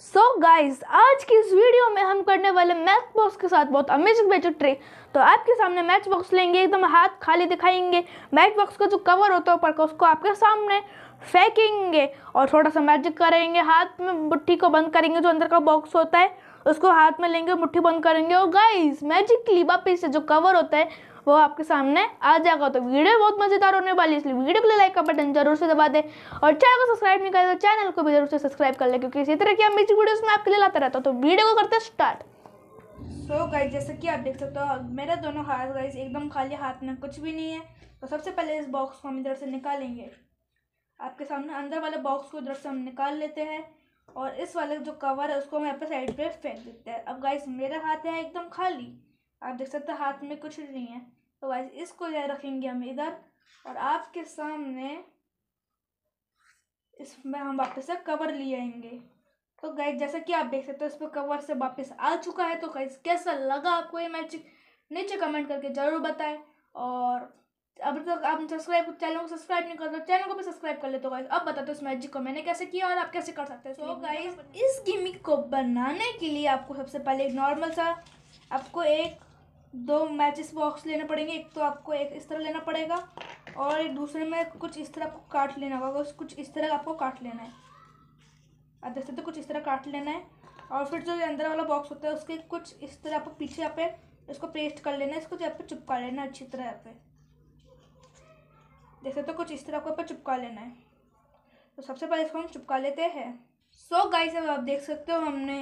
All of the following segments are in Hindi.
सो so गाइस आज की इस वीडियो में हम करने वाले मैच बॉक्स के साथ बहुत अमेजिंग बेचो ट्रिक तो आपके सामने मैच बॉक्स लेंगे एकदम हाथ खाली दिखाएंगे मैच बॉक्स का जो कवर होता है ऊपर का उसको आपके सामने फेंकेंगे और थोड़ा सा मैजिक करेंगे हाथ में बुट्टी को बंद करेंगे जो अंदर का बॉक्स होता है उसको हाथ में लेंगे मुट्ठी बंद करेंगे और गाइस मैजिकली वापिस से जो कवर होता है वो आपके सामने आ जाएगा तो वीडियो बहुत मज़ेदार होने वाली है इसलिए वीडियो के लिए लाइक का बटन जरूर से दबा दें और चैनल को सब्सक्राइब नहीं करें तो चैनल को भी जरूर से सब्सक्राइब कर लें क्योंकि इसी तरह की अमेजिंग म्यूजिक में आपके लिए लाता रहता हूँ तो वीडियो को करते स्टार्ट सो so गाइज जैसे कि आप देख सकते हो मेरे दोनों हाथ गाइज एकदम खाली हाथ में कुछ भी नहीं है तो सबसे पहले इस बॉक्स को हम इधर से निकालेंगे आपके सामने अंदर वाले बॉक्स को इधर से हम निकाल लेते हैं और इस वाले जो कवर है उसको हम यहाँ पर साइड पे फेंक देते हैं अब गाइस मेरा हाथ है एकदम खाली आप देख सकते हैं हाथ में कुछ नहीं है तो गाइस इसको यहाँ रखेंगे हम इधर और आपके सामने इसमें हम वापस से कवर ले आएंगे तो गाइस जैसा कि आप देख सकते हो इस पर कवर से वापस आ चुका है तो गाइस कैसा लगा आपको ये मैजिक नीचे कमेंट करके ज़रूर बताएं और अब तक आप सब्सक्राइब चैनल को सब्सक्राइब नहीं करते चैनल को भी सब्सक्राइब कर लेते हो गाइस अब बता दो इस मैजिक को मैंने कैसे किया और आप कैसे कर सकते हैं सो गाइस इस गिमिक तो को बनाने के लिए आपको सबसे पहले एक नॉर्मल सा आपको एक दो मैचेस बॉक्स लेने पड़ेंगे एक तो आपको एक इस तरह लेना पड़ेगा और एक दूसरे में कुछ इस तरह आपको काट लेना होगा कुछ इस तरह आपको काट लेना है आप देख तो कुछ इस तरह काट लेना है और फिर जो अंदर वाला बॉक्स होता है उसके कुछ इस तरह आपको पीछे यहाँ पे इसको पेस्ट कर लेना है इसको यहाँ पे चिपका लेना अच्छी तरह यहाँ पे जैसे तो कुछ इस तरह को ऊपर चिपका लेना है तो सबसे पहले इसको हम चिपका लेते हैं सो so गाइस अब आप देख सकते हो हमने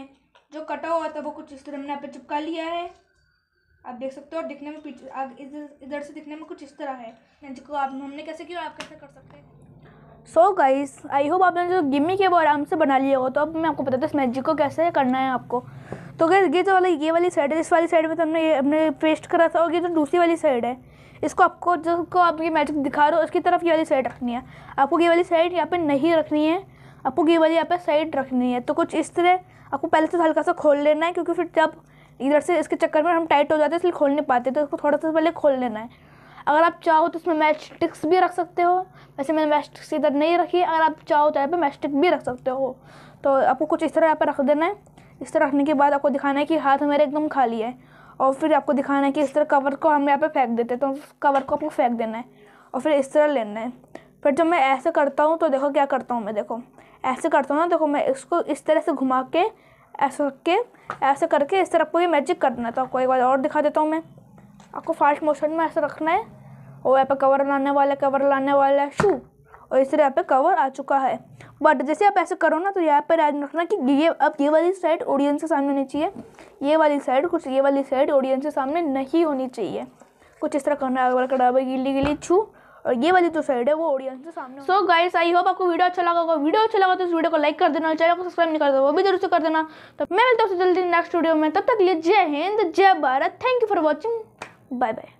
जो कटा हुआ था वो कुछ इस तरह हमने यहाँ पर चिपका लिया है आप देख सकते हो और दिखने में पीछे आगे इधर इधर से दिखने में कुछ इस तरह है जिसको आप हमने कैसे किया आप कैसे कर सकते हैं सो गाइस आई होप आपने जो गिम्मी के वो आराम से बना लिया हो तो अब मैं आपको बताता हूँ इस मैजिक को कैसे करना है आपको तो गैस ये जो वाला ये वाली साइड है इस वाली साइड में तो हमने ये हमने पेस्ट करा था और ये जो दूसरी वाली साइड है इसको आपको जिसको आप ये मैजिक दिखा रहे हो उसकी तरफ ये वाली साइड रखनी है आपको ये वाली साइड यहाँ पे नहीं रखनी है आपको ये वाली यहाँ पे साइड रखनी है तो कुछ इस तरह आपको पहले से हल्का सा खोल लेना है क्योंकि फिर जब इधर से इसके चक्कर में हम टाइट हो जाते हैं इसलिए खोल नहीं पाते तो इसको थोड़ा सा पहले खोल लेना है अगर आप चाहो तो इसमें मैच भी रख सकते हो वैसे मैंने मैच इधर नहीं रखी अगर आप चाहो तो यहाँ पे मैच स्टिक भी रख सकते हो तो आपको कुछ इस तरह यहाँ पर रख देना है इस तरह रखने के बाद आपको दिखाना है कि हाथ हमारे एकदम खाली है और फिर आपको दिखाना है कि इस तरह कवर को हम यहाँ पे फेंक देते हैं तो कवर को आपको फेंक देना है और फिर इस तरह लेना है फिर जब मैं ऐसे करता हूँ तो देखो क्या करता हूँ मैं देखो ऐसे करता हूँ ना देखो मैं इसको इस तरह से घुमा के ऐसे रख के ऐसे करके इस तरह आपको ये मैजिक करना है तो आपको एक बार और दिखा देता हूँ मैं आपको फास्ट मोशन में ऐसे रखना है और यहाँ पर कवर लाने वाला कवर लाने वाला है शू और इस तरह यहाँ पे कवर आ चुका है बट जैसे आप ऐसे करो ना तो यहाँ पर याद रखना कि ये अब ये वाली साइड ऑडियंस के सामने होनी चाहिए ये वाली साइड कुछ ये वाली साइड ऑडियंस के सामने नहीं होनी चाहिए कुछ इस तरह करना है कड़ाबे गिली गिली छू और ये वाली जो साइड है वो ऑडियंस के सामने सो गाइस आई होप आपको वीडियो अच्छा लगा होगा वीडियो अच्छा लगा तो इस वीडियो को लाइक कर देना चैनल को सब्सक्राइब नहीं कर दो वो भी जरूर से कर देना तो मैं मिलता हूँ जल्दी नेक्स्ट वीडियो में तब तक लिए जय हिंद जय Bharat thank you for watching bye bye